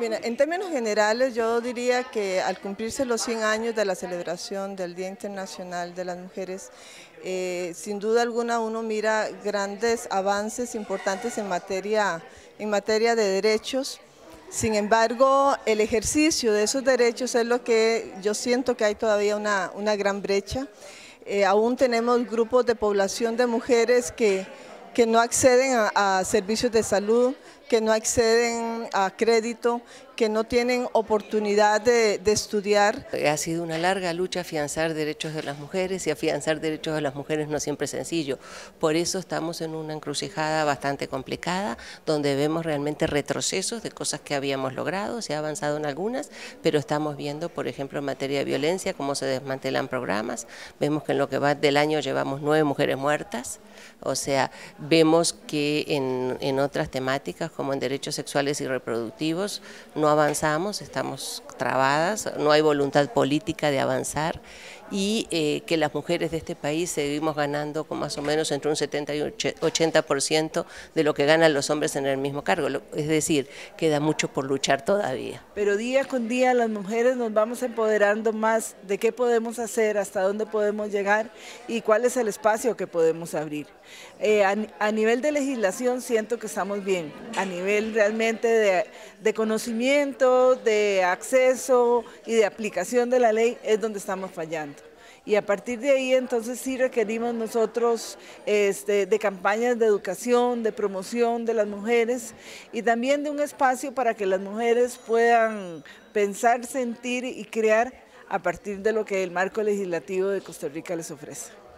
en términos generales yo diría que al cumplirse los 100 años de la celebración del Día Internacional de las Mujeres, eh, sin duda alguna uno mira grandes avances importantes en materia, en materia de derechos, sin embargo, el ejercicio de esos derechos es lo que yo siento que hay todavía una, gran brecha. Eh, aún tenemos grupos de población de mujeres que, que no acceden a servicios de salud, que no acceden a crédito, que no tienen oportunidad de, estudiar. Ha sido una larga lucha afianzar derechos de las mujeres y afianzar derechos de las mujeres no siempre es sencillo. Por eso estamos en una encrucijada bastante complicada, donde vemos realmente retrocesos de cosas que habíamos logrado, se ha avanzado en algunas, pero estamos viendo, por ejemplo, en materia de violencia, cómo se desmantelan programas. Vemos que en lo que va del año llevamos nueve mujeres muertas, o sea, vemos que en, en otras temáticas como en derechos sexuales y reproductivos, no avanzamos, estamos trabadas, no hay voluntad política de avanzar y eh, que las mujeres de este país seguimos ganando con más o menos entre un 70 y un 80% de lo que ganan los hombres en el mismo cargo. Es decir, queda mucho por luchar todavía. Pero día con día las mujeres nos vamos empoderando más de qué podemos hacer, hasta dónde podemos llegar y cuál es el espacio que podemos abrir. Eh, a, nivel de legislación siento que estamos bien, a nivel realmente de conocimiento, de acceso y de aplicación de la ley es donde estamos fallando y a partir de ahí entonces sí requerimos nosotros este, de campañas de educación, de promoción de las mujeres y también de un espacio para que las mujeres puedan pensar, sentir y crear a partir de lo que el marco legislativo de Costa Rica les ofrece.